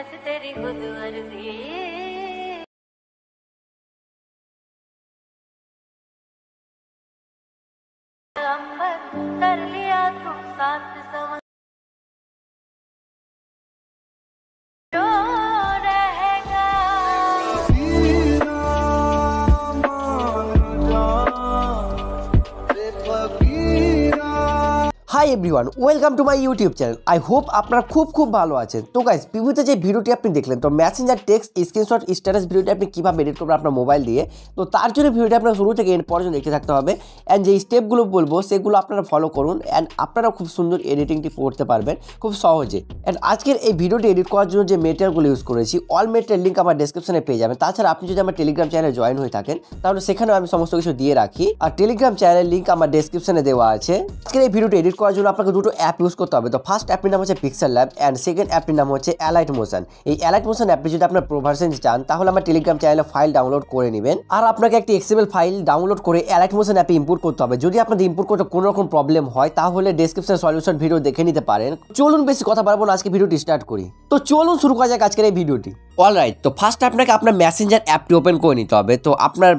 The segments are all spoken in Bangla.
बस तेरी खुद अर्जी hi everyone welcome to my YouTube channel I hope আপনারা খুব খুব ভালো আছেন তো গাইজ পিভিতে যে ভিডিওটি আপনি দেখলেন তো ম্যাসেঞ্জার টেক্সট স্ক্রিনশট স্ট্যাটাস ভিডিওটি আপনি কীভাবে এডিট করবেন আপনার মোবাইল দিয়ে তো তার জন্য ভিডিওটি আপনার শুরু থেকে এন পর্যন্ত দেখতে থাকতে হবে অ্যান্ড যে স্টেপগুলো বলবো সেগুলো আপনারা ফলো করুন অ্যান্ড আপনারা খুব সুন্দর এডিটিংটি করতে পারবেন খুব সহজে অ্যান্ড আজকের এই ভিডিওটি এডিট করার জন্য যে মেটেরিয়ালগুলো ইউজ করেছি অল মেটেরিয়াল লিঙ্ক আমার ডিসক্রিপশনে পেয়ে যাবেন তাছাড়া আপনি যদি আমার টেলিগ্রাম চ্যানেলে জয়েন হয়ে থাকেন তাহলে সেখানেও আমি সমস্ত কিছু দিয়ে রাখি আর টেলিগ্রাম চ্যানেলের লিঙ্ক আমার ডিসক্রিপশনে দেওয়া আছে আজকের এই ভিডিওটি এডিট করার করার জন্য আপনাকে দুটো অ্যাপ ইউজ করতে হবে তো ফার্স্ট অ্যাপের নাম হচ্ছে পিক্সেল ল্যাব অ্যান্ড সেকেন্ড অ্যাপের নাম হচ্ছে অ্যালাইট মোশন এই অ্যালাইট মোশন অ্যাপটি যদি আপনার প্রোভার্সেন্স চান তাহলে আমার টেলিগ্রাম চ্যানেলে ফাইল ডাউনলোড করে নেবেন আর আপনাকে একটি এক্সিবেল ফাইল ডাউনলোড করে অ্যালাইট মোশন অ্যাপে ইম্পোর্ট করতে হবে যদি আপনাদের ইম্পোর্ট করতে কোনো রকম প্রবলেম হয় তাহলে ডেসক্রিপশন সলিউশন ভিডিও দেখে নিতে পারেন চলুন বেশি কথা বলবো না আজকে ভিডিওটি স্টার্ট করি তো চলুন শুরু করা যাক আজকের এই ভিডিওটি অলরাইট তো ফার্স্ট আপনাকে আপনার ম্যাসেঞ্জার অ্যাপটি ওপেন করে নিতে হবে তো আপনার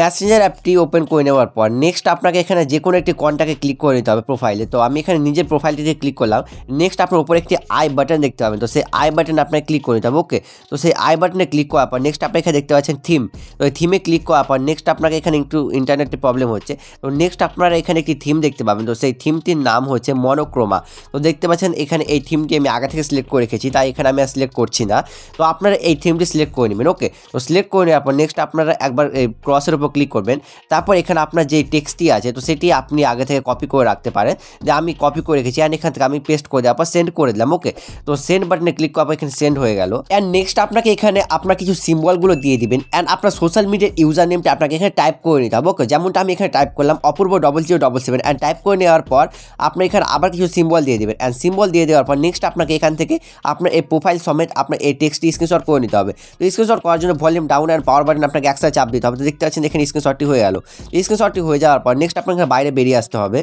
ম্যাসেঞ্জার অ্যাপটি ওপেন করে নেওয়ার পর নেক্সট আপনাকে এখানে যে কোনো একটি কন্ট্যাক্টে ক্লিক করে নিতে হবে প্রোফাইলে তো আমি এখানে নিজের প্রোফাইলটিতে ক্লিক করলাম নেক্সট আপনার উপরে একটি আই বাটন দেখতে পাবেন তো সেই আই বাটন আপনাকে ক্লিক করে নিতে হবে ওকে তো সেই আই বাটনে ক্লিক করার পর নেক্সট আপনি এখানে দেখতে পাচ্ছেন থিম তো ওই থিমে ক্লিক করার পর নেক্সট আপনাকে এখানে একটু ইন্টারনেটের প্রবলেম হচ্ছে তো নেক্সট আপনারা এখানে একটি থিম দেখতে পাবেন তো সেই থিমটির নাম হচ্ছে মনোক্রোমা তো দেখতে পাচ্ছেন এখানে এই থিমটি আমি আগে থেকে সিলেক্ট করে রেখেছি তাই এখানে আমি সিলেক্ট করছি না তো আপনারা এই থিমটি সিলেক্ট করে নেবেন ওকে তো সিলেক্ট করে নেওয়ার পর নেক্সট আপনারা একবার ক্রসের উপর ক্লিক করবেন তারপর এখানে আপনার যে টেক্সটটি আছে তো সেটি আপনি আগে থেকে কপি করে রাখতে পারেন যে আমি কপি করে রেখেছি অ্যান্ড এখান থেকে আমি পেস্ট করে দেওয়ার পর সেন্ড করে দিলাম ওকে তো সেন্ড বাটনে ক্লিক করার পর এখানে সেন্ড হয়ে গেল অ্যান্ড নেক্সট আপনাকে এখানে আপনার কিছু সিম্বলগুলো দিয়ে দিবেন অ্যান্ড আপনার সোশ্যাল মিডিয়ার ইউজার নেমটা আপনাকে এখানে টাইপ করে নিতে হবে ওকে যেমনটা আমি এখানে টাইপ করলাম Apurba double zero double seven and type করে নেওয়ার পর আপনি এখানে আবার কিছু সিম্বল দিয়ে দেবেন অ্যান্ড সিম্বল দিয়ে দেওয়ার পর নেক্সট আপনাকে এখান থেকে আপনার এই প্রোফাইল সমেত আপনার এই টেক্সটটি স্ক্রিনশট করে করে নিতে হবে তো স্ক্রিনশট করার জন্য volume down and power button আপনাকে একসাথে চাপ দিতে হবে তো দেখতে পাচ্ছেন এখানে স্ক্রিনশটটি হয়ে গেল স্ক্রিনশটটি হয়ে যাওয়ার পর নেক্সট আপনাকে বাইরে বেরিয়ে আসতে হবে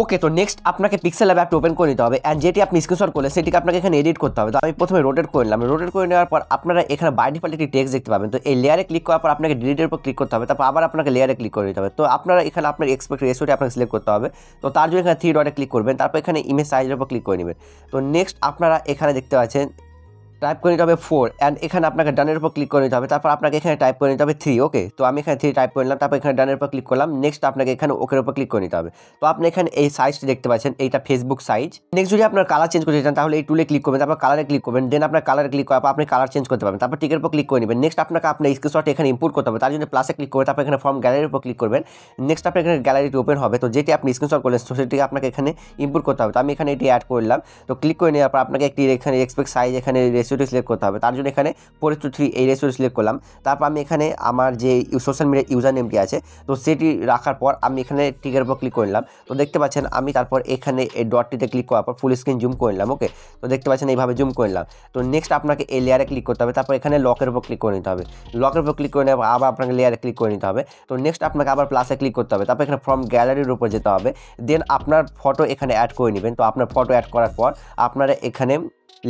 ওকে তো নেক্সট আপনাকে পিক্সেল অ্যাপ অ্যাপটি ওপেন করে নিতে হবে অ্যান্ড যেটি আপনি স্ক্রিনশট করলেন সেটিকে আপনাকে এখানে এডিট করতে হবে তো আমি প্রথমে রোটেট করে নিলাম রোটেট করে নেওয়ার পর আপনারা এখানে বাই ডিফল্ট একটি টেক্সট দেখতে পাবেন তো এই লেয়ারে ক্লিক করার পর আপনাকে ডিলিটের উপর ক্লিক করতে হবে তারপর আবার আপনাকে লেয়ারে ক্লিক করে নিতে হবে তো আপনারা এখানে আপনার এক্সপেক্ট রেসিওটি আপনাকে সিলেক্ট করতে হবে তো তার জন্য এখানে থ্রি ডটে ক্লিক করবেন তারপর এখানে ইমেজ সাইজের উপর ক্লিক করে নেবেন তো নেক্সট আপনারা এখানে দেখতে পাচ্ছেন টাইপ করে নিতে হবে ফোর অ্যান্ড এখানে আপনাকে ডানের উপর ক্লিক করে নিতে হবে তারপর আপনাকে এখানে টাইপ করে নিতে হবে থ্রি ওকে তো আমি এখানে থ্রি টাইপ করলাম নিলাম তারপর এখানে ডানের উপর ক্লিক করলাম নেক্সট আপনাকে এখানে ওকের উপর ক্লিক করে নিতে হবে তো আপনি এখানে এই সাইজটি দেখতে পাচ্ছেন এইটা ফেসবুক সাইজ নেক্সট যদি আপনার কালার চেঞ্জ করতে চান তাহলে এই টুলে ক্লিক করবেন তারপর কালারে ক্লিক করবেন দেন আপনার কালার ক্লিক করার আপনি কালার চেঞ্জ করতে পারবেন তারপর টিকের উপর ক্লিক করে নেবেন নেক্সট আপনাকে আপনার স্ক্রিনশট এখানে ইম্পোর্ট করতে হবে তার জন্য প্লাসে ক্লিক করবেন তারপর এখানে ফর্ম গ্যালারির উপর ক্লিক করবেন নেক্সট আপনার এখানে গ্যালারিটি ওপেন হবে তো যেটি আপনি স্ক্রিনশট করলেন তো সেটিকে আপনাকে এখানে ইম্পোর্ট করতে হবে তো আমি এখানে এটি অ্যাড করলাম তো ক্লিক করে নেওয়ার পর আপনাকে একটি এখানে এক্সপেক্ট সাইজ এখানে রেসিওটি সিলেক্ট করতে হবে তার জন্য এখানে ফোর টু থ্রি এই রেসিওটি সিলেক্ট করলাম তারপর আমি এখানে আমার যে সোশ্যাল মিডিয়া ইউজার নেমটি আছে তো সেটি রাখার পর আমি এখানে টিকের উপর ক্লিক করলাম তো দেখতে পাচ্ছেন আমি তারপর এখানে এই ডটটিতে ক্লিক করার পর ফুল স্ক্রিন জুম করলাম ওকে তো দেখতে পাচ্ছেন এইভাবে জুম করলাম তো নেক্সট আপনাকে এই লেয়ারে ক্লিক করতে হবে তারপর এখানে লকের উপর ক্লিক করে নিতে হবে লকের উপর ক্লিক করে নেওয়ার আবার আপনাকে লেয়ারে ক্লিক করে নিতে হবে তো নেক্সট আপনাকে আবার প্লাসে ক্লিক করতে হবে তারপর এখানে ফ্রম গ্যালারির উপর যেতে হবে দেন আপনার ফটো এখানে অ্যাড করে নেবেন তো আপনার ফটো অ্যাড করার পর আপনারা এখানে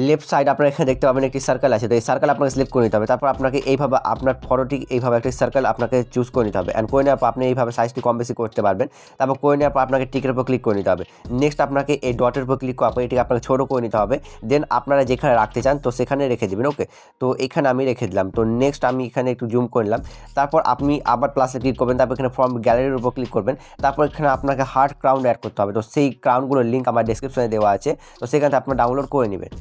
লেফট সাইড আপনার এখানে দেখতে পাবেন একটি সার্কেল আছে তো এই সার্কেল আপনাকে সিলেক্ট করে নিতে হবে তারপর আপনাকে এইভাবে আপনার ফটোটি এইভাবে একটি সার্কেল আপনাকে চুজ করে নিতে হবে অ্যান্ড করে নেওয়ার পর আপনি এইভাবে সাইজটি কম বেশি করতে পারবেন তারপর করে নেওয়ার পর আপনাকে টিকের উপর ক্লিক করে নিতে হবে নেক্সট আপনাকে এই ডটের উপর ক্লিক করার পর আপনাকে ছোটো করে নিতে হবে দেন আপনারা যেখানে রাখতে চান তো সেখানে রেখে দেবেন ওকে তো এখানে আমি রেখে দিলাম তো নেক্সট আমি এখানে একটু জুম করে নিলাম তারপর আপনি আবার প্লাসে ক্লিক করবেন তারপর এখানে ফর্ম গ্যালারির উপর ক্লিক করবেন তারপর এখানে আপনাকে হার্ড ক্রাউন অ্যাড করতে হবে তো সেই ক্রাউনগুলোর লিঙ্ক আমার ডিসক্রিপশনে দেওয়া আছে তো সেখানে আপনার ডাউনলোড করে নেবেন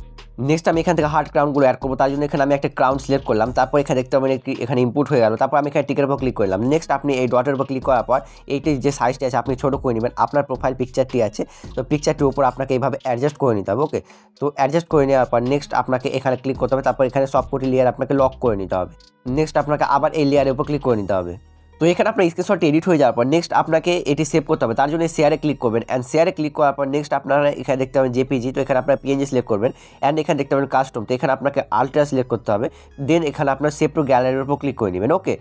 নেক্সট আমি এখান থেকে হার্ড ক্রাউনগুলো অ্যাড করবো তার জন্য এখানে আমি একটা ক্রাউন সিলেক্ট করলাম তারপর এখানে দেখতে পাবেন এখানে ইম্পুট হয়ে গেল তারপর আমি এখানে টিকের উপর ক্লিক করলাম নেক্সট আপনি এই ডটের উপর ক্লিক করার পর এইটির যে সাইজটি আছে আপনি ছোটো করে নেবেন আপনার প্রোফাইল পিকচারটি আছে তো পিকচারটির উপর আপনাকে এইভাবে অ্যাডজাস্ট করে নিতে হবে ওকে তো অ্যাডজাস্ট করে নেওয়ার পর নেক্সট আপনাকে এখানে ক্লিক করতে হবে তারপর এখানে সবকটি লেয়ার আপনাকে লক করে নিতে হবে নেক্সট আপনাকে আবার এই লেয়ারের উপর ক্লিক করে নিতে হবে তো এখানে আপনার স্ক্রিনশট এডিট হয়ে যাওয়ার পর নেক্সট আপনাকে এটি সেভ করতে হবে তার জন্য শেয়ারে ক্লিক করবেন অ্যান্ড শেয়ারে ক্লিক করার পর নেক্সট আপনারা এখানে দেখতে পাবেন জেপিজি তো এখানে আপনার পিএনজি সিলেক্ট করবেন অ্যান্ড এখানে দেখতে পাবেন কাস্টম তো এখানে আপনাকে আলট্রা সিলেক্ট করতে হবে দেন এখানে আপনার সেভ টু গ্যালারির উপর ক্লিক করে নেবেন ওকে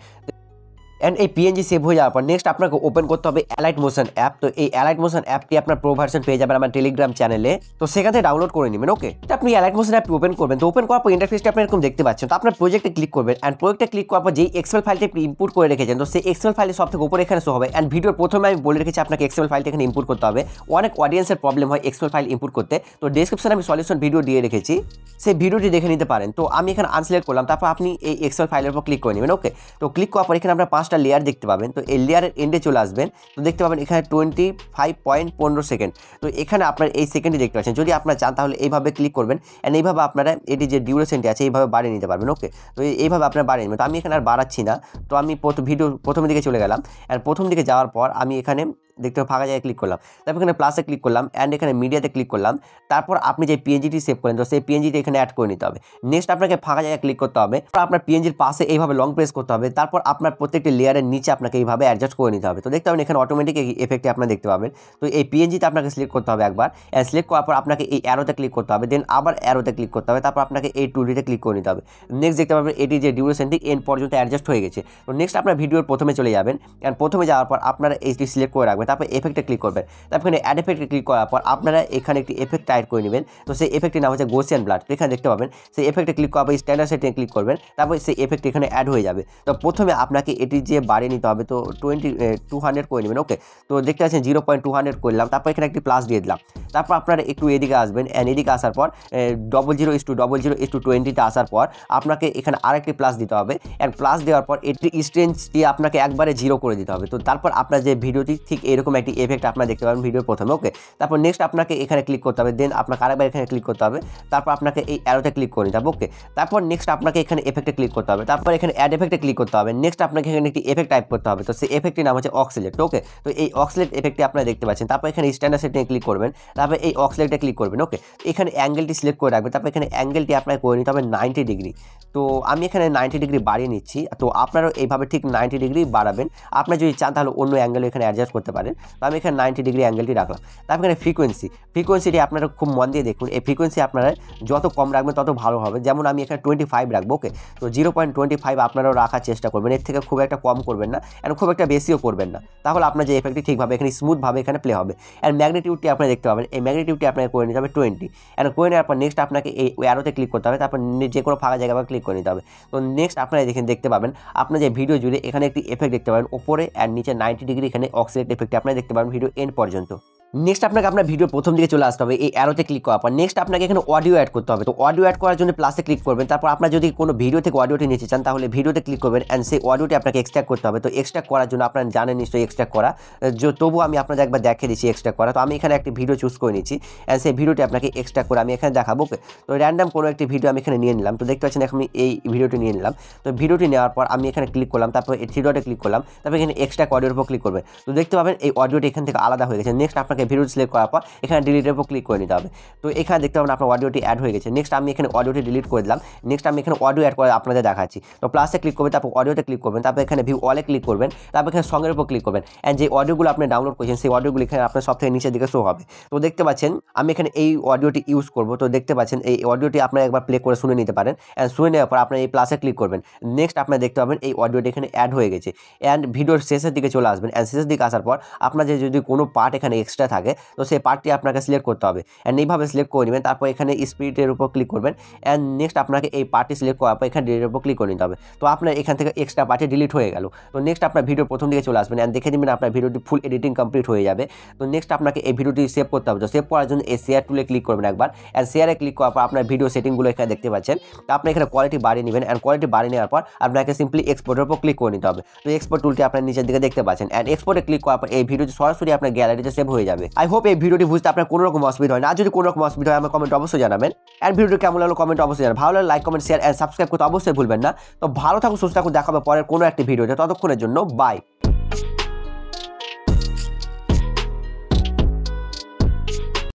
অ্যান্ড এই পিএনজি সেভ হয়ে যাওয়ার পর নেক্সট আপনাকে ওপেন করতে হবে অ্যালাইট মোশন অ্যাপ তো এই অ্যালাইট মোশন অ্যাপটি আপনার প্রো ভার্সন পেয়ে যাবেন আমার টেলিগ্রাম চ্যানেলে তো সেখান থেকে ডাউনলোড করে নেবেন ওকে তো আপনি অ্যালাইট মোশন অ্যাপটি ওপেন করবেন তো ওপেন করার পর ইন্টারফেসটি আপনি এরকম দেখতে পাচ্ছেন তো আপনার প্রজেক্টে ক্লিক করবেন অ্যান্ড প্রজেক্টে ক্লিক করার পর যেই এক্সেল ফাইলটি আপনি ইনপুট করে রেখেছেন তো সেই এক্সেল ফাইলে সব থেকে উপরে এখানে শো হবে অ্যান্ড ভিডিওর প্রথমে আমি বলে রেখেছি আপনাকে এক্সেল ফাইলটি এখানে ইনপুট করতে হবে অনেক অডিয়েন্সের প্রবলেম হয় এক্সেল ফাইল ইনপুট করতে তো ডিসক্রিপশনে আমি সলিউশন ভিডিও দিয়ে রেখেছি সেই ভিডিওটি দেখে নিতে পারেন তো আমি এখানে আনসিলেক্ট করলাম তারপর আপনি এই এক্সেল ফাইলের উপর ক্লিক করে নেবেন ওকে তো ক্লিক করার পর এখানে আমরা পাঁচ পাঁচটা লেয়ার দেখতে পাবেন তো এই লেয়ারের এন্ডে চলে আসবেন তো দেখতে পাবেন এখানে টোয়েন্টি ফাইভ পয়েন্ট পনেরো সেকেন্ড তো এখানে আপনার এই সেকেন্ডই দেখতে পাচ্ছেন যদি আপনার চান তাহলে এইভাবে ক্লিক করবেন অ্যান্ড এইভাবে আপনারা এটি যে ডিউরেশনটি আছে এইভাবে বাড়িয়ে নিতে পারবেন ওকে তো এইভাবে আপনার বাড়িয়ে নেবেন তো আমি এখানে আর বাড়াচ্ছি না তো আমি ভিডিও প্রথম দিকে চলে গেলাম অ্যান্ড প্রথম দিকে যাওয়ার পর আমি এখানে দেখতে ফাঁকা জায়গায় ক্লিক করলাম তারপর এখানে প্লাসে ক্লিক করলাম অ্যান্ড এখানে মিডিয়াতে ক্লিক করলাম তারপর আপনি যে পিএনজিটি সেভ করেন তো সেই পিএনজিটি এখানে অ্যাড করে নিতে হবে নেক্সট আপনাকে ফাঁকা জায়গায় ক্লিক করতে হবে আপনার পিএনজির পাশে এইভাবে লং প্রেস করতে হবে তারপর আপনার প্রত্যেকটি লেয়ারের নিচে আপনাকে এইভাবে অ্যাডজাস্ট করে নিতে হবে তো দেখতে পাবেন এখানে অটোমেটিক এই এফেক্টে আপনার দেখতে পাবেন তো এই পিএনজিতে আপনাকে সিলেক্ট করতে হবে একবার সিলেক্ট করার পর আপনাকে এই অ্যারোতে ক্লিক করতে হবে দেন আবার অ্যারোতে ক্লিক করতে হবে তারপর আপনাকে এই টুলিতে ক্লিক করে নিতে হবে নেক্সট দেখতে পাবেন এটি যে ডিউরেশনটি এন পর্যন্ত অ্যাডজাস্ট হয়ে গেছে তো নেক্সট আপনার ভিডিওর প্রথমে চলে যাবেন অ্যান্ড প্রথমে যাওয়ার পর আপনারা এইটি সিলেক্ট করে রাখবেন তারপর এফেক্টে ক্লিক করবেন তারপর এখানে অ্যাড এফেক্টে ক্লিক করার পর আপনারা এখানে একটি এফেক্ট টাইট করে নেবেন তো সেই এফেক্টের নাম হচ্ছে গোসিয়ান ব্লাড এখানে দেখতে পাবেন সেই এফেক্টে ক্লিক করার পর স্ট্যান্ডার্ড সেটিংয়ে ক্লিক করবেন তারপর সেই এফেক্ট এখানে অ্যাড হয়ে যাবে তো প্রথমে আপনাকে এটি যে বাড়িয়ে নিতে হবে তো টোয়েন্টি টু হান্ড্রেড করে নেবেন ওকে তো দেখতে পাচ্ছেন জিরো পয়েন্ট টু হান্ড্রেড করলাম তারপর এখানে একটি প্লাস দিয়ে দিলাম তারপর আপনারা একটু এদিকে আসবেন অ্যান্ড এদিকে আসার পর double zero is two double zero is two টোয়েন্টিতে আসার পর আপনাকে এখানে আরেকটি প্লাস দিতে হবে অ্যান্ড প্লাস দেওয়ার পর এটি স্ট্রেঞ্চ দিয়ে আপনাকে একবারে জিরো করে দিতে হবে তো তারপর আপনার যে ভিডিওটি ঠিক এর এরকম একটি এফেক্ট আপনারা দেখতে পাবেন ভিডিওর প্রথমে ওকে তারপর নেক্সট আপনাকে এখানে ক্লিক করতে হবে দেন আপনাকে আরেকবার এখানে ক্লিক করতে হবে তারপর আপনাকে এই অ্যারোতে ক্লিক করে নিতে হবে ওকে তারপর নেক্সট আপনাকে এখানে এফেক্টে ক্লিক করতে হবে তারপর এখানে অ্যাড এফেক্টে ক্লিক করতে হবে নেক্সট আপনাকে এখানে একটি এফেক্ট টাইপ করতে হবে তো সেই এফেক্টের নাম হচ্ছে অক্সিলেট ওকে তো এই অক্সিলেট এফেক্টটি আপনারা দেখতে পাচ্ছেন তারপর এখানে স্ট্যান্ডার সেটিংয়ে ক্লিক করবেন তারপর এই অক্সিলেটে ক্লিক করবেন ওকে এখানে অ্যাঙ্গেলটি সিলেক্ট করে রাখবেন তারপর এখানে অ্যাঙ্গেলটি আপনাকে করে নিতে হবে নাইনটি ডিগ্রি তো আমি এখানে নাইনটি ডিগ্রি বাড়িয়ে নিচ্ছি তো আপনারাও এইভাবে ঠিক নাইনটি ডিগ্রি বাড়াবেন আপনি যদি চান তাহলে অন্য অ্যাঙ্গেল এখানে অ্যাডজাস্ট করতে পারেন পারেন তো আমি এখানে নাইনটি ডিগ্রি অ্যাঙ্গেলটি রাখলাম তারপর এখানে ফ্রিকোয়েন্সি ফ্রিকোয়েন্সিটি আপনারা খুব মন দিয়ে দেখুন এই ফ্রিকোয়েন্সি আপনারা যত কম রাখবেন তত ভালো হবে যেমন আমি এখানে টোয়েন্টি ফাইভ রাখবো ওকে তো জিরো পয়েন্ট টোয়েন্টি ফাইভ আপনারাও রাখার চেষ্টা করবেন এর থেকে খুব একটা কম করবেন না অ্যান্ড খুব একটা বেশিও করবেন না তাহলে আপনার যে এফেক্টটি ঠিকভাবে এখানে স্মুথভাবে এখানে প্লে হবে অ্যান্ড ম্যাগনেটিউডটি আপনি দেখতে পাবেন এই ম্যাগনেটিউডটি আপনাকে করে নিতে হবে টোয়েন্টি অ্যান্ড করে নেওয়ার পর নেক্সট আপনাকে এই অ্যারোতে ক্লিক করতে হবে তারপর যে কোনো ফাঁকা জায়গা ক্লিক করে নিতে হবে তো নেক্সট আপনারা দেখেন দেখতে পাবেন আপনার যে ভিডিও জুড়ে এখানে একটি এফেক্ট দেখতে পাবেন ওপরে অ্যান্ড নিচে নাইনটি ডিগ্রি এখানে অক্সিডেট এফেক্ট ভিডিওটি আপনারা দেখতে পারেন ভিডিও এন্ড পর্যন্ত নেক্সট আপনাকে আপনার ভিডিওর প্রথম দিকে চলে আসতে হবে এই অ্যারোতে ক্লিক করার পর নেক্সট আপনাকে এখানে অডিও অ্যাড করতে হবে তো অডিও অ্যাড করার জন্য প্লাসে ক্লিক করবেন তারপর আপনার যদি কোনো ভিডিও থেকে অডিওটি নিতে চান তাহলে ভিডিওতে ক্লিক করবেন অ্যান্ড সেই অডিওটি আপনাকে এক্সট্রাক্ট করতে হবে তো এক্সট্রাক্ট করার জন্য আপনারা জানেন নিশ্চয়ই এক্সট্রাক্ট করা যে তবুও আমি আপনাদের একবার দেখে দিচ্ছি এক্সট্রাক্ট করা তো আমি এখানে একটি ভিডিও চুজ করে নিচ্ছি অ্যান্ড সেই ভিডিওটি আপনাকে এক্সট্রাক্ট করে আমি এখানে দেখাবো তো র্যান্ডাম কোনো একটি ভিডিও আমি এখানে নিয়ে নিলাম তো দেখতে পাচ্ছেন আমি এই ভিডিওটি নিয়ে নিলাম তো ভিডিওটি নেওয়ার পর আমি এখানে ক্লিক করলাম তারপর এই থ্রিডটে ক্লিক করলাম তারপর এখানে এক্সট্রাক্ট অডিওর উপর ক্লিক করবে তো দেখতে পাবেন এই অডিওটি এখান থেকে আলাদা হয়ে গেছে নেক্সট আপনাকে আপনাকে ভিডিও সিলেক্ট করার পর এখানে ডিলিটের উপর ক্লিক করে নিতে হবে তো এখানে দেখতে পাবেন আপনার অডিওটি অ্যাড হয়ে গেছে নেক্সট আমি এখানে অডিওটি ডিলিট করে দিলাম নেক্সট আমি এখানে অডিও অ্যাড করে আপনাদের দেখাচ্ছি তো প্লাসে ক্লিক করবেন তারপর অডিওতে ক্লিক করবেন তারপর এখানে ভিউ অলে ক্লিক করবেন তারপর এখানে সঙ্গের উপর ক্লিক করবেন অ্যান্ড যে অডিওগুলো আপনি ডাউনলোড করেছেন সেই অডিওগুলো এখানে আপনার সব থেকে নিচের দিকে শো হবে তো দেখতে পাচ্ছেন আমি এখানে এই অডিওটি ইউজ করবো তো দেখতে পাচ্ছেন এই অডিওটি আপনার একবার প্লে করে শুনে নিতে পারেন অ্যান্ড শুনে নেওয়ার পর আপনার এই প্লাসে ক্লিক করবেন নেক্সট আপনার দেখতে পাবেন এই অডিওটি এখানে অ্যাড হয়ে গেছে অ্যান্ড ভিডিওর শেষের দিকে চলে আসবেন অ্যান্ড শেষের দিকে আসার পর আপনার যে যদি কোনো পার্ট এখানে এক্সট্রা লেখা থাকে তো সেই পার্টটি আপনাকে সিলেক্ট করতে হবে অ্যান্ড এইভাবে সিলেক্ট করে নেবেন তারপর এখানে স্পিরিটের উপর ক্লিক করবেন অ্যান্ড নেক্সট আপনাকে এই পার্টি সিলেক্ট করার পর এখানে ডিলিটের উপর ক্লিক করে নিতে হবে তো আপনার এখান থেকে এক্সট্রা পার্টি ডিলিট হয়ে গেল তো নেক্সট আপনার ভিডিও প্রথম দিকে চলে আসবেন অ্যান্ড দেখে নেবেন আপনার ভিডিওটি ফুল এডিটিং কমপ্লিট হয়ে যাবে তো নেক্সট আপনাকে এই ভিডিওটি সেভ করতে হবে তো সেভ করার জন্য এই শেয়ার টুলে ক্লিক করবেন একবার অ্যান্ড শেয়ারে ক্লিক করার পর আপনার ভিডিও সেটিংগুলো এখানে দেখতে পাচ্ছেন তো আপনি এখানে কোয়ালিটি বাড়িয়ে নেবেন অ্যান্ড কোয়ালিটি বাড়িয়ে নেওয়ার পর আপনাকে সিম্পলি এক্সপোর্টের উপর ক্লিক করে নিতে হবে তো এক্সপোর্ট টুলটি আপনার নিচের দিকে দেখতে পাচ্ছেন অ্যান্ড এক্সপোর্টে ক্লিক করার পর এই ভিডিও সরাসরি আপনার গ্যালারিতে সেভ হয়ে যাবে যাবে আই হোপ এই ভিডিওটি বুঝতে আপনার কোনো রকম অসুবিধা হয় না যদি কোনো রকম অসুবিধা হয় আমার কমেন্ট অবশ্যই জানাবেন অ্যান্ড ভিডিওটি কেমন লাগলো কমেন্ট অবশ্যই জানাবেন ভালো লাগলে like comment share and subscribe করতে অবশ্যই ভুলবেন না তো ভালো থাকুন সুস্থ থাকুন দেখাবে পরের কোনো একটি ভিডিওতে ততক্ষণের জন্য বাই